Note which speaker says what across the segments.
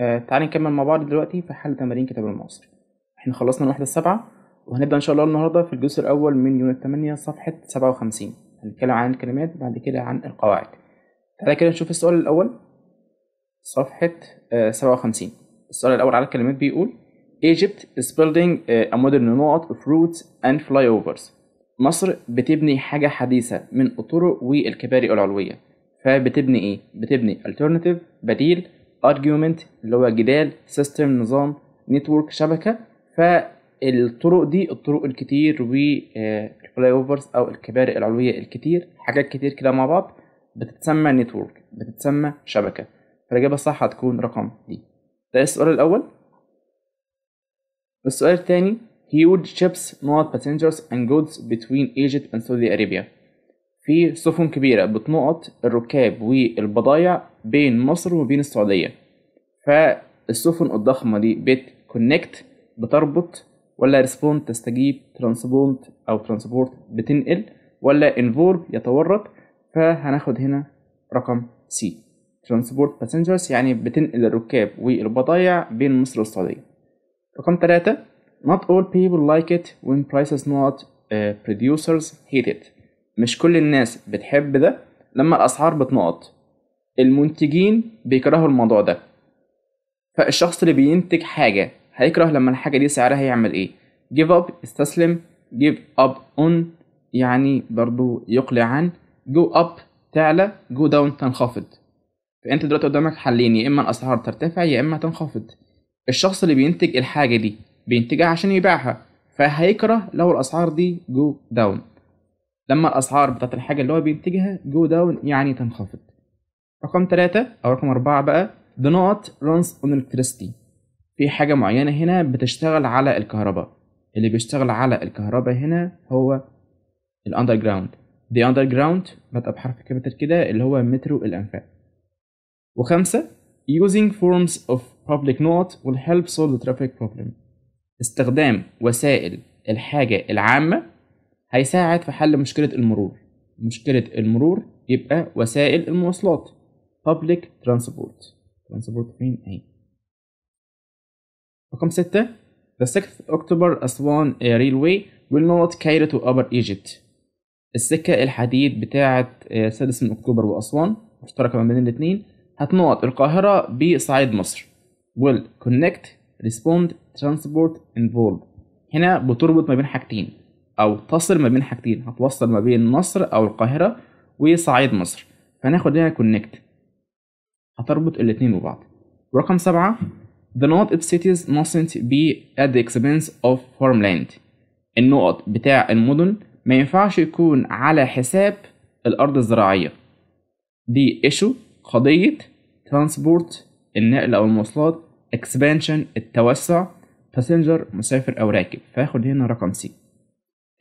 Speaker 1: آه، تعالي نكمل مع بعض دلوقتي في حل تمارين كتاب المصر احنا خلصنا الوحدة السابعة وهنبدأ إن شاء الله النهاردة في الجزء الأول من يونت 8 صفحة 57 هنتكلم عن الكلمات بعد كده عن القواعد تعالى كده نشوف السؤال الأول صفحة 57 آه، السؤال الأول على الكلمات بيقول Egypt is building آه، a modern نقط of routes and flyovers مصر بتبني حاجة حديثة من الطرق والكباري العلوية فبتبني إيه؟ بتبني alternative بديل argument اللي هو جدال system نظام network شبكة فالطرق دي الطرق الكتير والفلاي اوفرز آه، او الكباري العلوية الكتير حاجات كتير كده مع بعض بتتسمى network بتتسمى شبكة فالإجابة الصح هتكون رقم دي ده السؤال الأول السؤال الثاني huge ships not passengers and goods between Egypt and Saudi Arabia في سفن كبيرة بتنقط الركاب والبضايع بين مصر وبين السعودية فالسفن الضخمة دي بت كونكت بتربط ولا ريسبوند تستجيب ترانسبوند أو ترانسبورت بتنقل ولا انفولف يتورط فهناخد هنا رقم سي ترانسبورت باسنجرز يعني بتنقل الركاب والبضايع بين مصر والسعودية رقم ثلاثة not all people like it when prices not uh, producers hate it مش كل الناس بتحب ده لما الأسعار بتنقط المنتجين بيكرهوا الموضوع ده فالشخص اللي بينتج حاجة هيكره لما الحاجة دي سعرها هيعمل ايه give up استسلم give up on يعني برضو يقلع عن go up تعلى go down تنخفض فانت دلوقتي قدامك حلين يا اما الاسعار ترتفع يا اما تنخفض الشخص اللي بينتج الحاجة دي بينتجها عشان يبيعها فهيكره لو الاسعار دي جو داون لما الأسعار بتاعت الحاجة اللي هو بينتجها جو داون يعني تنخفض رقم ثلاثة أو رقم أربعة بقى do not runs on electricity في حاجة معينة هنا بتشتغل على الكهرباء اللي بيشتغل على الكهرباء هنا هو ال underground the underground بدأ بحرف كابيتال كده اللي هو مترو الأنفاق وخمسة using forms of public knot will help solve the traffic problem استخدام وسائل الحاجة العامة هيساعد في حل مشكلة المرور مشكلة المرور يبقى وسائل المواصلات public transport transport فين اهي رقم ستة the 6th October Aswan Railway will not carry to Upper Egypt السكة الحديد بتاعة آه، سادس من أكتوبر وأسوان مشتركة ما بين الاتنين هتنقط القاهرة بصعيد مصر will connect respond transport involved هنا بتربط ما بين حاجتين او تصل ما بين حاجتين هتوصل ما بين مصر او القاهره وصعيد مصر فهناخد هنا كونكت هتربط الاتنين ببعض رقم سبعة The not of cities mustn't be at the expense of farmland النقط بتاع المدن ما ينفعش يكون على حساب الأرض الزراعية دي issue قضية transport النقل أو المواصلات expansion التوسع passenger مسافر أو راكب فاخد هنا رقم سي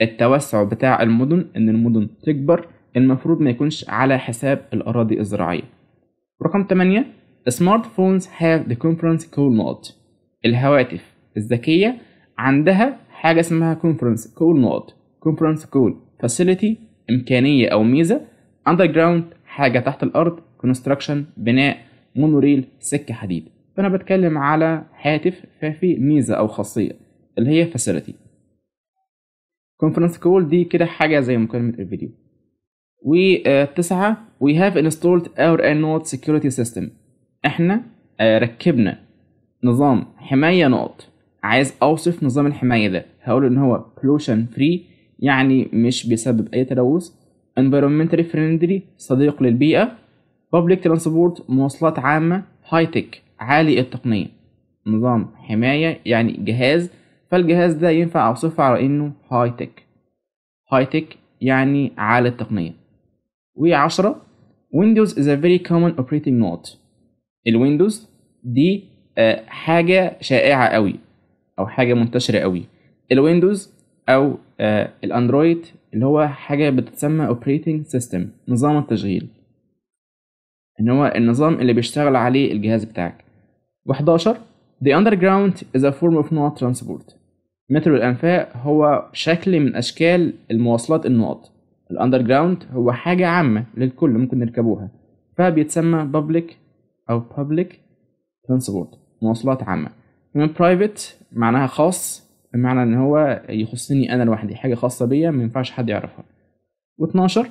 Speaker 1: التوسع بتاع المدن ان المدن تكبر المفروض ما يكونش على حساب الاراضي الزراعيه رقم 8 سمارت فونز هاف ذا كونفرنس كول نوت الهواتف الذكيه عندها حاجه اسمها كونفرنس كول نوت كونفرنس كول فاسيلتي امكانيه او ميزه اندر جراوند حاجه تحت الارض كونستراكشن بناء مونوريل سكه حديد فانا بتكلم على هاتف ففي ميزه او خاصيه اللي هي فاسيلتي كونفرنس كول دي كده حاجه زي مكالمه الفيديو وتسعة آه، we have installed our نوت security system احنا آه، ركبنا نظام حماية نقط عايز اوصف نظام الحماية ده هقول ان هو pollution free يعني مش بيسبب اي تلوث environmentally friendly صديق للبيئة public transport مواصلات عامة high tech عالي التقنية نظام حماية يعني جهاز فالجهاز ده ينفع أوصفه على إنه هاي تك هاي تك يعني عالي التقنية وعشرة ويندوز از ا فيري كومن اوبريتنج نوت الويندوز دي آه، حاجة شائعة قوي أو حاجة منتشرة قوي الويندوز أو آه، الأندرويد اللي هو حاجة بتتسمى اوبريتنج سيستم نظام التشغيل إن هو النظام اللي بيشتغل عليه الجهاز بتاعك و11 The underground is a form of not transport مترو الأنفاق هو شكل من أشكال المواصلات النقط الأندرجراوند هو حاجة عامة للكل ممكن يركبوها فبيتسمى public أو public transport مواصلات عامة من private معناها خاص بمعنى إن هو يخصني أنا لوحدي حاجة خاصة بيا مينفعش حد يعرفها و12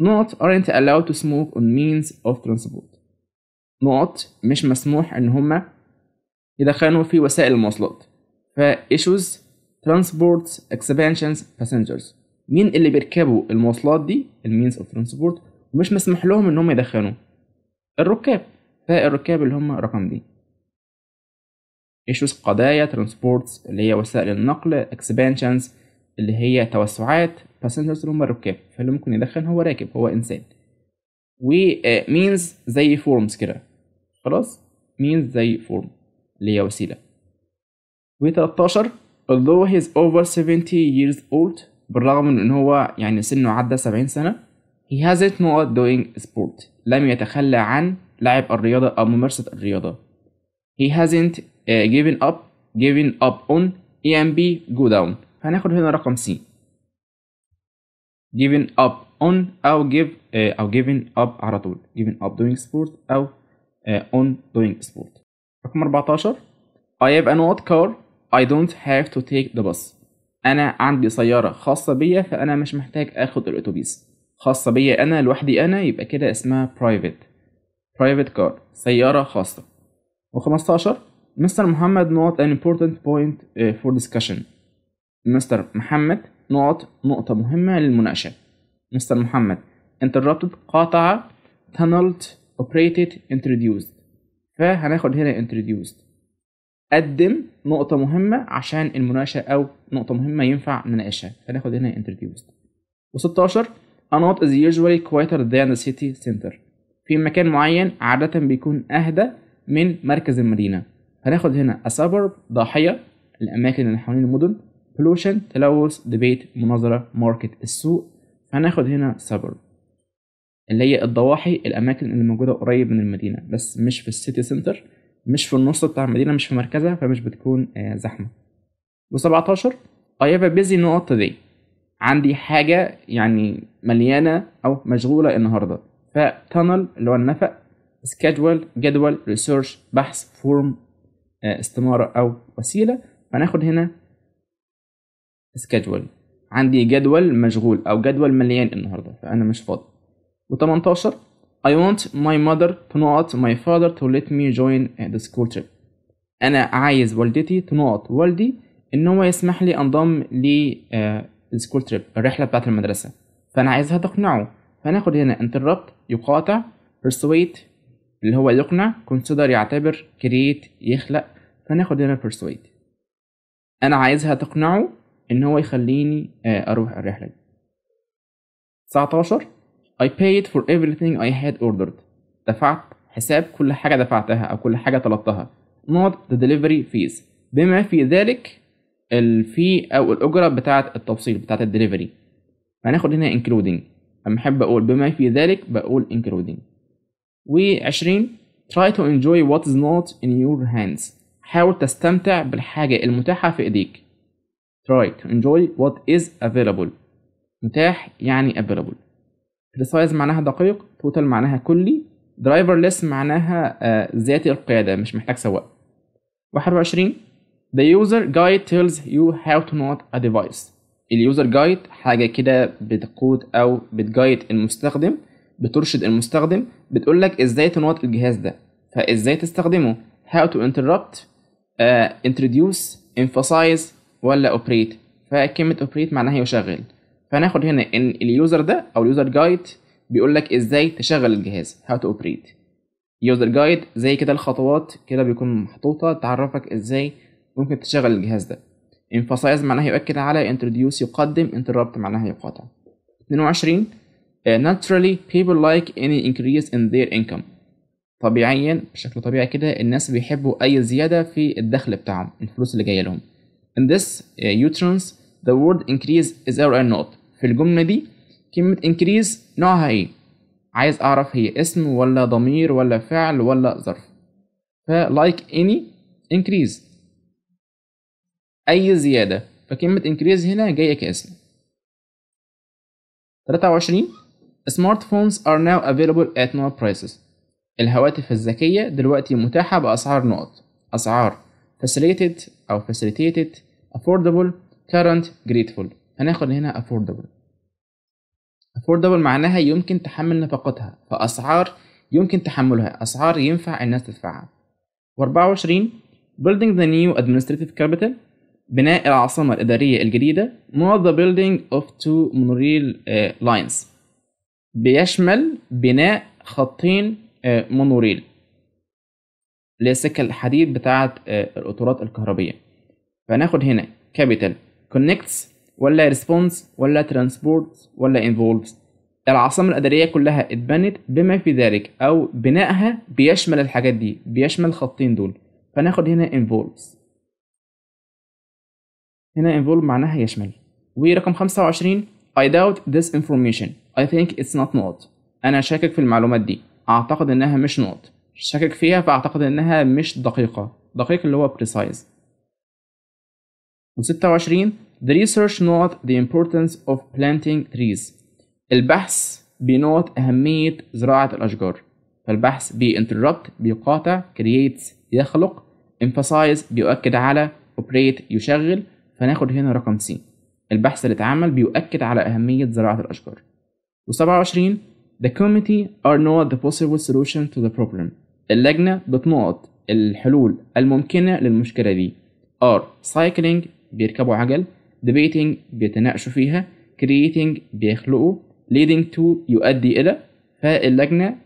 Speaker 1: not aren't allowed to smoke on means of transport نقط مش مسموح إن هما يدخنوا في وسائل المواصلات issues transports expansions passengers مين اللي بيركبوا المواصلات دي means of transport ومش مسمح لهم ان هم يدخنوا الركاب فالركاب اللي هم رقم دي issues قضايا transports اللي هي وسائل النقل expansions اللي هي توسعات passengers اللي هم الركاب فاللي ممكن يدخن هو راكب هو انسان و آه، means زي forms كده خلاص means زي forms اللي هي وسيلة و 13 although he is over 70 years old بالرغم من ان هو يعني سنه عدى 70 سنة he hasn't not doing sport لم يتخلى عن لعب الرياضة أو ممارسة الرياضة he hasn't uh, given up given up on EMB go down هناخد هنا رقم C given up on أو give uh, أو given up على طول given up doing sport أو uh, on doing sport رقم 14 I have an old car I don't have to take the bus أنا عندي سيارة خاصة بيا فأنا مش محتاج آخد الأتوبيس خاصة بيا أنا لوحدي أنا يبقى كده اسمها private private car سيارة خاصة و15 Mr. محمد not an important point uh, for discussion مستر محمد نقط نقطة مهمة للمناقشة مستر محمد interrupted قاطعة tunneled operated introduced فهناخد هنا introduced قدم نقطة مهمة عشان المناقشة أو نقطة مهمة ينفع نناقشها فناخد هنا introduced و16 A not is usually quieter than the city center في مكان معين عادة بيكون أهدى من مركز المدينة هناخد هنا a suburb ضاحية الأماكن اللي حوالين المدن pollution تلوث debate مناظرة market السوق هناخد هنا suburb اللي هي الضواحي الاماكن اللي موجوده قريب من المدينه بس مش في السيتي سنتر مش في النص بتاع المدينه مش في مركزها فمش بتكون آه، زحمه و17 I have a busy نقط دي عندي حاجه يعني مليانه او مشغوله النهارده فتنل اللي هو النفق سكجول جدول ريسيرش بحث فورم آه، استماره او وسيله هناخد هنا سكجول عندي جدول مشغول او جدول مليان النهارده فانا مش فاضي و18 I want my mother to not my father to let me join the school trip أنا عايز والدتي to not والدي إن هو يسمح لي أنضم ل school آه، trip الرحلة بتاعت المدرسة فأنا عايزها تقنعه فناخد هنا interrupt يقاطع persuade اللي هو يقنع consider يعتبر create يخلق فناخد هنا persuade أنا عايزها تقنعه إن هو يخليني آه، أروح الرحلة دي 19 I paid for everything I had ordered دفعت حساب كل حاجة دفعتها أو كل حاجة طلبتها not the delivery fees بما في ذلك الفي أو الأجرة بتاعة التوصيل بتاعة الدليفري هناخد هنا including أما أحب أقول بما في ذلك بقول including وعشرين try to enjoy what is not in your hands حاول تستمتع بالحاجة المتاحة في إيديك try to enjoy what is available متاح يعني available precise معناها دقيق total معناها كلي driverless معناها آه، ذاتي القيادة مش محتاج سواق 21 The user guide tells you how to not a device اليوزر جايد حاجة كده بتقود أو بتجايد المستخدم بترشد المستخدم بتقول لك ازاي تنوط الجهاز ده فازاي تستخدمه how to interrupt uh, introduce emphasize ولا operate فكلمة operate معناها يشغل فهناخد هنا ان اليوزر ده او اليوزر جايد بيقول لك ازاي تشغل الجهاز هاو تو اوبريت يوزر جايد زي كده الخطوات كده بيكون محطوطه تعرفك ازاي ممكن تشغل الجهاز ده emphasize معناها يؤكد على introduce يقدم interrupt معناها يقاطع 22 uh, آه، naturally people like any increase in their income طبيعيا بشكل طبيعي كده الناس بيحبوا أي زيادة في الدخل بتاعهم الفلوس اللي جاية لهم in this uh, آه، utrans the word increase is error not في الجملة دي كلمة increase نوعها ايه عايز اعرف هي اسم ولا ضمير ولا فعل ولا ظرف ف like any increase اي زيادة فكلمة increase هنا جاية كاسم 23 smartphones are now available at no prices الهواتف الذكية دلوقتي متاحة بأسعار نقط أسعار facilitated أو facilitated affordable current grateful هناخد هنا affordable affordable معناها يمكن تحمل نفقتها فأسعار يمكن تحملها أسعار ينفع الناس تدفعها وأربعة وعشرين building the new administrative capital بناء العاصمة الإدارية الجديدة not the building of two monorail آه، lines بيشمل بناء خطين مونوريل اللي هي السكة الحديد بتاعة آه، القطارات الكهربية فناخد هنا capital connects ولا ريسبونس ولا ترانسبورت ولا انفولفز العاصمة الإدارية كلها اتبنت بما في ذلك أو بنائها بيشمل الحاجات دي بيشمل الخطين دول فناخد هنا involves هنا involve معناها يشمل ورقم 25 I doubt this information I think it's not not أنا شاكك في المعلومات دي أعتقد إنها مش not شاكك فيها فأعتقد إنها مش دقيقة دقيق اللي هو precise و26 The research note the importance of planting trees البحث بينوت أهمية زراعة الأشجار فالبحث بيinterrupt بيقاطع creates يخلق emphasize بيؤكد على operate يشغل فناخد هنا رقم C البحث اللي اتعمل بيؤكد على أهمية زراعة الأشجار و27 The committee are not the possible solution to the problem اللجنة بتنقط الحلول الممكنة للمشكلة دي are cycling بيركبوا عجل debating بيتناقشوا فيها creating بيخلقوا leading to يؤدي إلى فاللجنة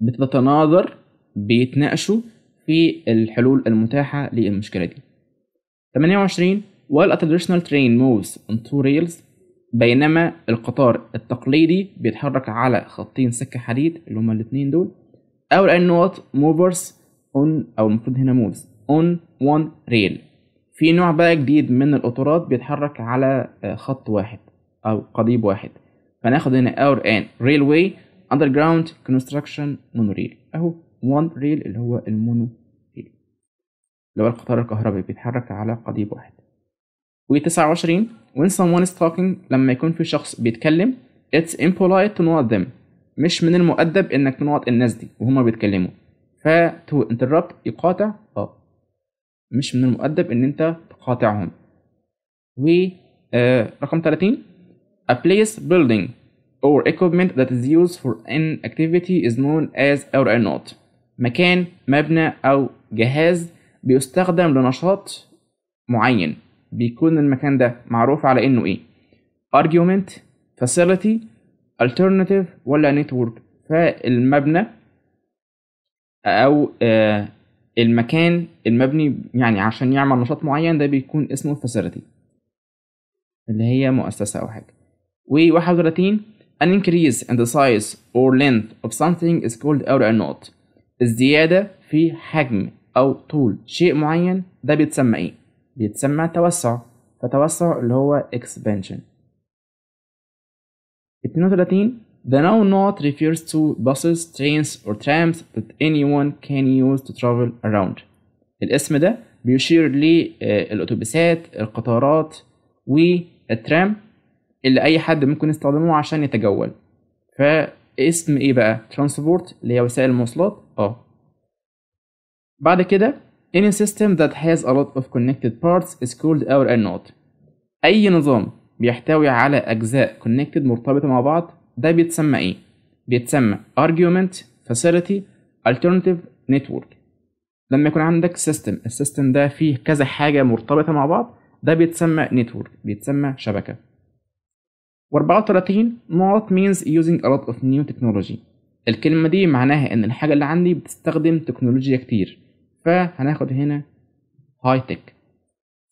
Speaker 1: بتتناظر بيتناقشوا في الحلول المتاحة للمشكلة دي 28 while a traditional train moves on two rails بينما القطار التقليدي بيتحرك على خطين سكة حديد اللي هما الاتنين دول أو لأن نقط movers on أو المفروض هنا moves on one rail في نوع بقى جديد من القطارات بيتحرك على آه، خط واحد او قضيب واحد فناخد هنا اور ان ريلوي اندر جراوند كونستراكشن مونوريل اهو وان ريل اللي هو المونو ريل اللي هو القطار الكهربي بيتحرك على قضيب واحد و 29 when someone is talking لما يكون في شخص بيتكلم it's impolite to not them مش من المؤدب انك تنوط الناس دي وهما بيتكلموا ف to interrupt يقاطع مش من المؤدب ان انت تقاطعهم و آه، رقم 30 a place building or equipment that is used for an activity is known as a not مكان مبنى او جهاز بيستخدم لنشاط معين بيكون المكان ده معروف على انه ايه argument facility alternative ولا network فالمبنى او آه، المكان المبني يعني عشان يعمل نشاط معين ده بيكون اسمه فاسيلتي اللي هي مؤسسة أو حاجة و 31 an increase in the size or length of something is called area not الزيادة في حجم أو طول شيء معين ده بيتسمى إيه؟ بيتسمى توسع فتوسع اللي هو expansion 32 The noun not refers to buses, trains or trams that anyone can use to travel around. الاسم ده بيشير للأتوبيسات، آه، القطارات والترام اللي أي حد ممكن يستخدمه عشان يتجول. فاسم إيه بقى؟ ترانسبورت اللي هي وسائل المواصلات؟ أه. بعد كده any system that has a lot of connected parts is called our not. أي نظام بيحتوي على أجزاء connected مرتبطة مع بعض ده بيتسمى ايه بيتسمى argument facility alternative network لما يكون عندك سيستم السيستم ده فيه كذا حاجه مرتبطه مع بعض ده بيتسمى نتورك بيتسمى شبكه و34 not means using a lot of new technology الكلمة دي معناها إن الحاجة اللي عندي بتستخدم تكنولوجيا كتير فهناخد هنا هاي تك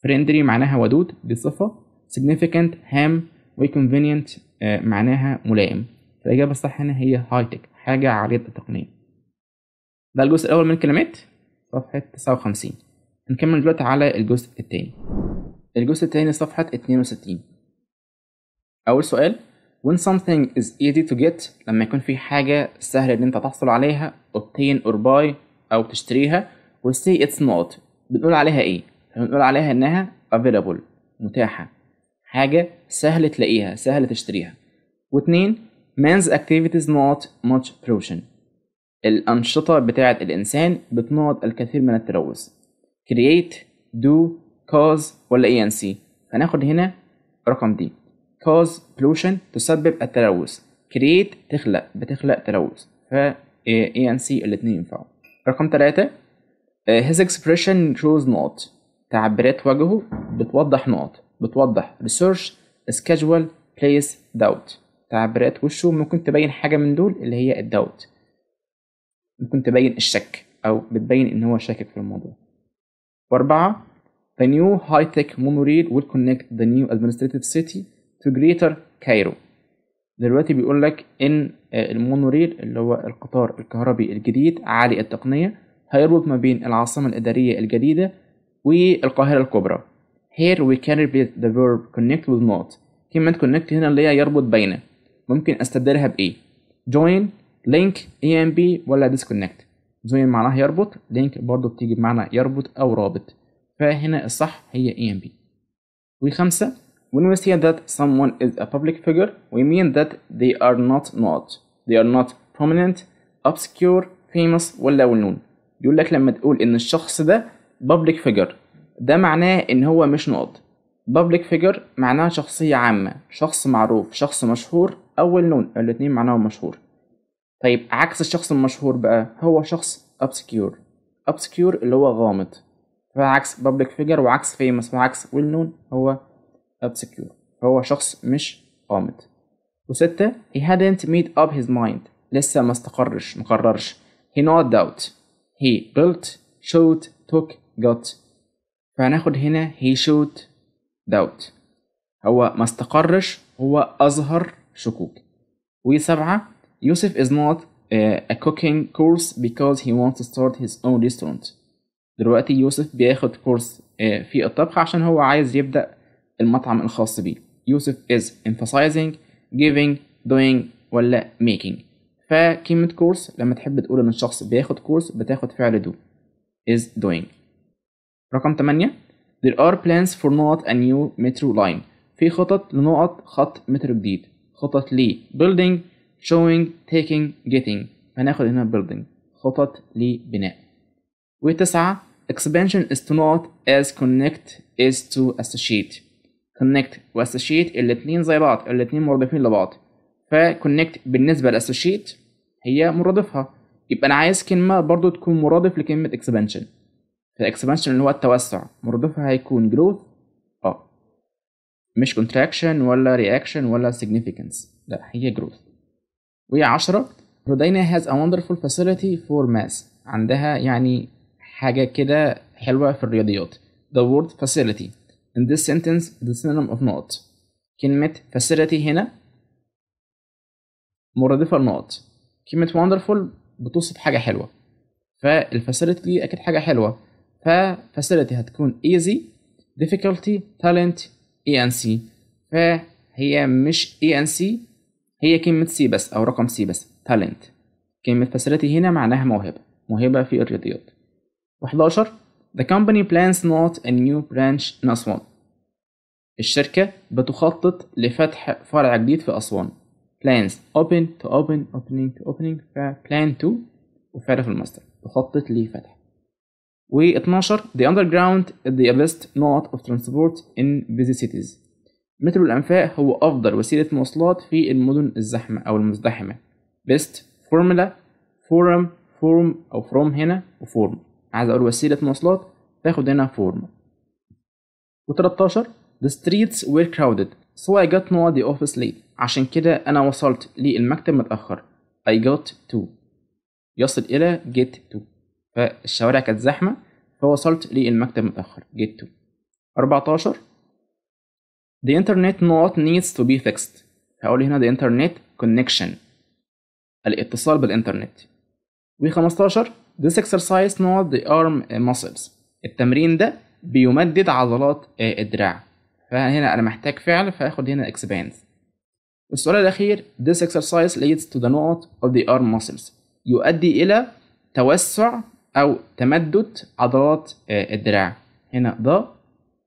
Speaker 1: friendly معناها ودود بصفة significant هام وconvenient آه، معناها ملائم فالإجابة الصح هنا هي هاي تك حاجة عالية التقنية ده الجزء الأول من الكلمات صفحة تسعة وخمسين نكمل دلوقتي على الجزء التاني الجزء التاني صفحة اتنين وستين أول سؤال when something is easy to get لما يكون في حاجة سهل إن أنت تحصل عليها obtain or buy أو تشتريها و say it's not بنقول عليها إيه؟ بنقول عليها إنها available متاحة حاجة سهل تلاقيها سهل تشتريها واتنين man's activities not much pollution الأنشطة بتاعة الإنسان بتنقط الكثير من التلوث create do cause ولا anc هناخد هنا رقم دي cause pollution تسبب التلوث create تخلق بتخلق تلوث ف anc إيه، الاتنين ينفعوا رقم تلاتة آه، his expression shows not تعبيرات وجهه بتوضح نقط بتوضح research schedule place doubt تعبيرات وشه ممكن تبين حاجة من دول اللي هي الدوت ممكن تبين الشك أو بتبين إن هو شاكك في الموضوع وأربعة The new high-tech monorail will connect the new administrative city to Greater Cairo دلوقتي بيقول لك إن المونوريل اللي هو القطار الكهربي الجديد عالي التقنية هيربط ما بين العاصمة الإدارية الجديدة والقاهرة الكبرى Here we can replace the verb connect with not كلمة connect هنا اللي هي يربط بينه ممكن استبدلها بإيه join link EMB ولا disconnect join معناها يربط link برضو بتيجي بمعنى يربط أو رابط فهنا الصح هي EMB وخمسة when we say that someone is a public figure we mean that they are not not they are not prominent obscure famous ولا well known يقول لك لما تقول إن الشخص ده public figure ده معناه إن هو مش نقط public figure معناها شخصية عامة شخص معروف شخص مشهور أو النون الاتنين معناهم مشهور طيب عكس الشخص المشهور بقى هو شخص obscure obscure اللي هو غامض فعكس public figure وعكس famous وعكس well known هو obscure هو شخص مش غامض وستة he hadn't made up his mind لسه ما استقرش مقررش he not doubt he built showed took got فهناخد هنا he showed doubt هو ما استقرش هو أظهر شكوك وسبعة يوسف is not a cooking course because he wants to start his own restaurant دلوقتي يوسف بياخد كورس eh, في الطبخ عشان هو عايز يبدأ المطعم الخاص بيه يوسف is emphasizing giving doing ولا making فكلمة كورس لما تحب تقول إن الشخص بياخد كورس بتاخد فعل do is doing رقم 8 There are plans for not a new metro line في خطط لنقط خط مترو جديد خطط ل building showing taking getting هناخد هنا building خطط لبناء وتسعة expansion is to not as connect is to associate connect و associate الاتنين زي بعض الاتنين مرادفين لبعض ف connect بالنسبة ل associate هي مرادفها يبقى أنا عايز كلمة برضو تكون مرادف لكلمة expansion الاكسبانشن اللي هو التوسع مرادفها هيكون جروث اه مش كونتراكشن ولا رياكشن ولا سيجنيفيكانس لا هي جروث وهي 10 رودينا has a wonderful facility for math عندها يعني حاجة كده حلوة في الرياضيات the word facility in this sentence the synonym of not كلمة facility هنا مرادفة لنقط كلمة wonderful بتوصف حاجة حلوة فالفاسيلتي دي أكيد حاجة حلوة هتكون ايزي هتكون easy difficulty talent سي e فهي مش سي e هي كلمة سي بس أو رقم سي بس talent كلمة فاسيلتي هنا معناها موهبة موهبة في الرياضيات و11 The company plans not a new branch in أسوان الشركة بتخطط لفتح فرع جديد في أسوان plans open to open opening to opening ف plan to وفعل في المصدر تخطط لفتح و12 The underground is the best mode of transport in busy cities مترو الأنفاق هو أفضل وسيلة مواصلات في المدن الزحمة أو المزدحمة best formula forum form أو from هنا وform عايز أقول وسيلة مواصلات تاخد هنا form و13 The streets were crowded so I got to the office late عشان كده أنا وصلت للمكتب متأخر I got to يصل إلى get to فالشوارع كانت زحمة فوصلت للمكتب متأخر جيت 14 The internet not needs to be fixed هقول هنا the internet connection الاتصال بالإنترنت و 15 This exercise not the arm muscles التمرين ده بيمدد عضلات آه، الدراع فهنا أنا محتاج فعل فهاخد هنا expand السؤال الأخير This exercise leads to the knot of the arm muscles يؤدي إلى توسع أو تمدد عضلات آه، الدراع هنا ض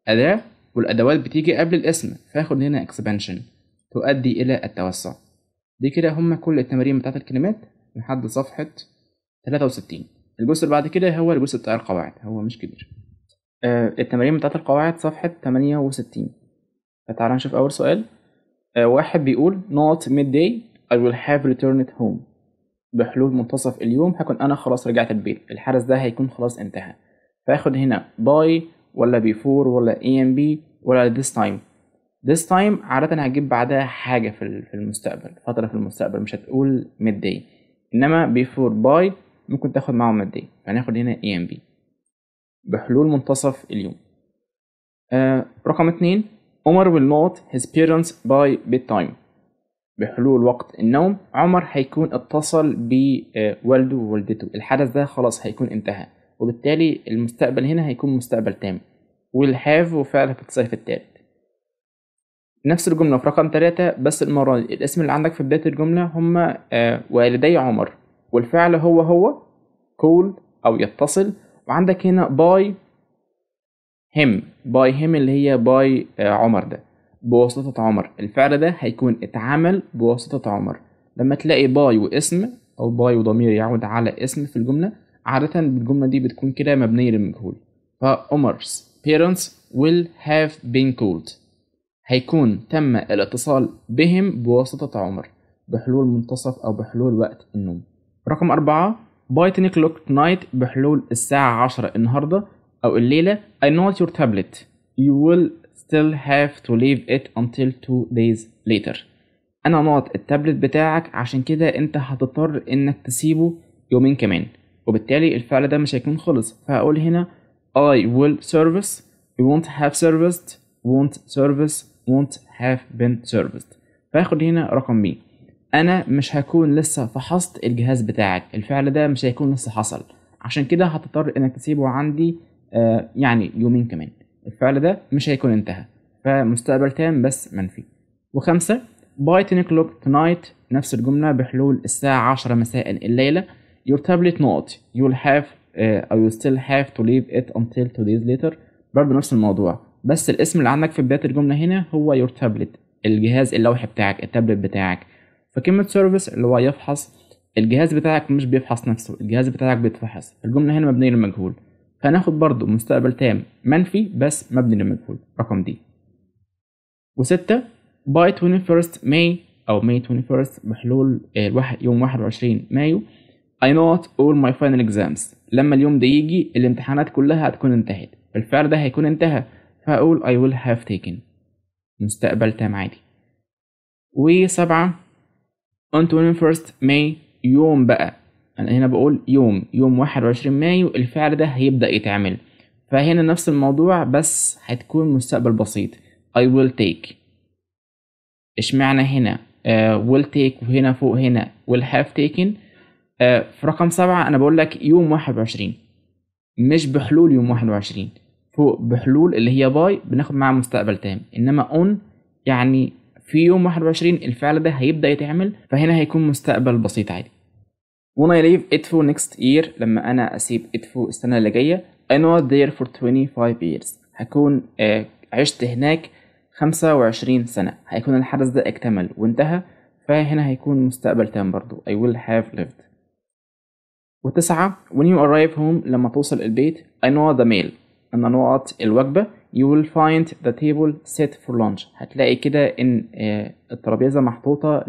Speaker 1: أداة والأدوات بتيجي قبل الاسم فاخد هنا expansion تؤدي إلى التوسع دي كده هما كل التمارين بتاعت الكلمات لحد صفحة 63 الجزء اللي بعد كده هو الجزء بتاع القواعد هو مش كبير آه التمارين بتاعت القواعد صفحة 68 فتعالى آه، نشوف أول سؤال آه واحد بيقول not midday I will have returned home بحلول منتصف اليوم هكون انا خلاص رجعت البيت الحرس ده هيكون خلاص انتهى فاخد هنا باي ولا بيفور ولا اي ام بي ولا this time this time عادة هتجيب بعدها حاجة في المستقبل فترة في المستقبل مش هتقول داي انما بيفور باي ممكن تاخد معاهم داي فهناخد هنا اي ام بي بحلول منتصف اليوم آه رقم اتنين عمر will not his parents by bedtime بحلول وقت النوم عمر هيكون اتصل بوالده آه، ووالدته الحدث ده خلاص هيكون انتهى وبالتالي المستقبل هنا هيكون مستقبل تام والهاف وفعل في الصيف التالت نفس الجملة في رقم ثلاثة بس المرة الاسم اللي عندك في بداية الجملة هما آه، والدي عمر والفعل هو هو كول أو يتصل وعندك هنا باي هم باي هم اللي هي باي آه، عمر ده بواسطة عمر الفعل ده هيكون اتعمل بواسطة عمر لما تلاقي باي واسم أو باي وضمير يعود على اسم في الجملة عادة الجملة دي بتكون كده مبنية للمجهول فعمر's parents will have been called هيكون تم الاتصال بهم بواسطة عمر بحلول منتصف أو بحلول وقت النوم رقم أربعة by 10 o'clock night بحلول الساعة عشرة النهاردة أو الليلة I know your tablet you will still have to leave it until two days later انا نقط التابلت بتاعك عشان كده انت هتضطر انك تسيبه يومين كمان وبالتالي الفعل ده مش هيكون خلص فهقول هنا I will service won't have serviced won't service won't have been serviced فاخد هنا رقم B انا مش هكون لسه فحصت الجهاز بتاعك الفعل ده مش هيكون لسه حصل عشان كده هتضطر انك تسيبه عندي آه يعني يومين كمان الفعل ده مش هيكون انتهى فمستقبل تام بس منفي وخمسة باي 10 o'clock tonight نفس الجملة بحلول الساعة عشرة مساء الليلة your tablet not you'll have uh, or you still have to leave it until two days later برضه نفس الموضوع بس الاسم اللي عندك في بداية الجملة هنا هو your tablet الجهاز اللوحي بتاعك التابلت بتاعك فكلمة سيرفيس اللي هو يفحص الجهاز بتاعك مش بيفحص نفسه الجهاز بتاعك بيتفحص الجملة هنا مبنية للمجهول فناخد برضو مستقبل تام منفي بس مبني للمجهول رقم دي وستة باي 21st ماي أو ماي 21st بحلول آه، يوم 21 مايو I not all my final exams لما اليوم ده يجي الامتحانات كلها هتكون انتهت الفعل ده هيكون انتهى فأقول I will have taken مستقبل تام عادي وسبعة on 21st May يوم بقى انا هنا بقول يوم يوم 21 مايو الفعل ده هيبدأ يتعمل فهنا نفس الموضوع بس هتكون مستقبل بسيط I will take اشمعنى هنا uh, will take وهنا فوق هنا will have taken uh, في رقم سبعة أنا بقول لك يوم واحد وعشرين مش بحلول يوم واحد وعشرين فوق بحلول اللي هي باي بناخد معاها مستقبل تام إنما on يعني في يوم واحد وعشرين الفعل ده هيبدأ يتعمل فهنا هيكون مستقبل بسيط عادي when I leave ITFO next year لما أنا أسيب ITFO السنة اللي جاية I know there for 25 years هكون آه، عشت هناك 25 سنة هيكون الحدث ده اكتمل وانتهى فهنا هيكون مستقبل تام برضو I will have lived وتسعة when you arrive home لما توصل البيت I know the meal أنا نقط الوجبة you will find the table set for lunch هتلاقي كده إن آه، الترابيزة محطوطة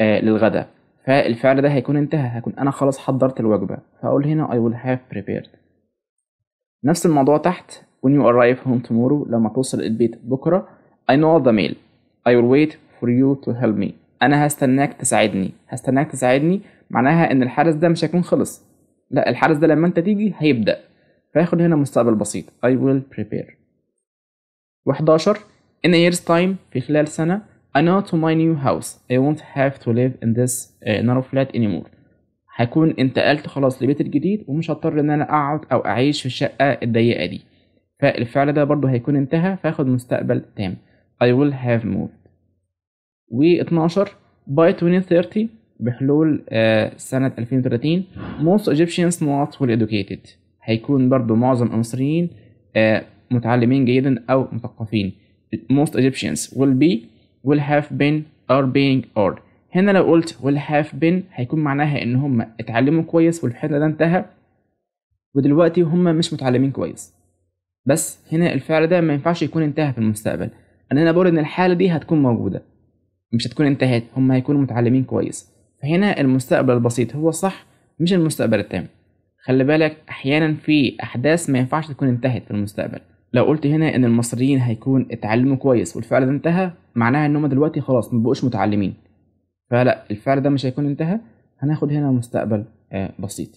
Speaker 1: آه، للغدا فالفعل ده هيكون انتهى هكون انا خلاص حضرت الوجبه فاقول هنا I will have prepared نفس الموضوع تحت when you arrive home tomorrow لما توصل البيت بكره I know the mail I will wait for you to help me انا هستناك تساعدني هستناك تساعدني معناها ان الحدث ده مش هيكون خلص لا الحدث ده لما انت تيجي هيبدا فياخد هنا مستقبل بسيط I will prepare و11 in a year's time في خلال سنه أنا to my new house I won't have to live in this uh, narrow flat anymore هكون انتقلت خلاص لبيت الجديد ومش هضطر ان انا اقعد او اعيش في الشقة الضيقة دي فالفعل ده برضه هيكون انتهى فاخد مستقبل تام I will have moved و 12 by 2030 بحلول آه، سنة 2030 most Egyptians not well educated هيكون برضه معظم المصريين آه، متعلمين جيدا او مثقفين most Egyptians will be will have been are being are هنا لو قلت will have been هيكون معناها ان هم اتعلموا كويس والحتة ده انتهى ودلوقتي هم مش متعلمين كويس بس هنا الفعل ده ما ينفعش يكون انتهى في المستقبل انا هنا بقول ان الحالة دي هتكون موجودة مش هتكون انتهت هم هيكونوا متعلمين كويس فهنا المستقبل البسيط هو الصح مش المستقبل التام خلي بالك احيانا في احداث ما ينفعش تكون انتهت في المستقبل لو قلت هنا ان المصريين هيكون اتعلموا كويس والفعل ده انتهى معناها ان هم دلوقتي خلاص ما متعلمين فلا الفعل ده مش هيكون انتهى هناخد هنا مستقبل آه، بسيط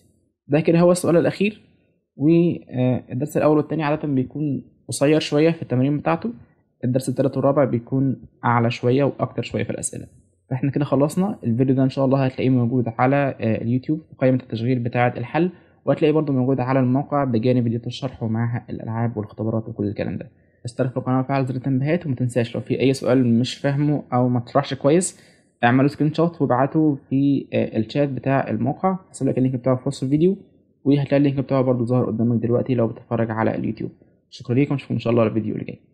Speaker 1: ده كده هو السؤال الاخير والدرس آه، الاول والتاني عاده بيكون قصير شويه في التمارين بتاعته الدرس التالت والرابع بيكون اعلى شويه واكتر شويه في الاسئله فاحنا كده خلصنا الفيديو ده ان شاء الله هتلاقيه موجود على آه، اليوتيوب في قائمه التشغيل بتاعه الحل وهتلاقيه برضو موجود على الموقع بجانب فيديوهات الشرح ومعها الألعاب والاختبارات وكل الكلام ده اشترك في القناة وفعل زر التنبيهات وما تنساش لو في أي سؤال مش فاهمه أو ما تطرحش كويس اعملوا سكرين شوت وابعته في آه، الشات بتاع الموقع هسيب لك اللينك بتاعه في وصف الفيديو وهتلاقي اللينك بتاعه برضو ظاهر قدامك دلوقتي لو بتتفرج على اليوتيوب شكرا ليكم اشوفكم ان شاء الله على الفيديو اللي جاي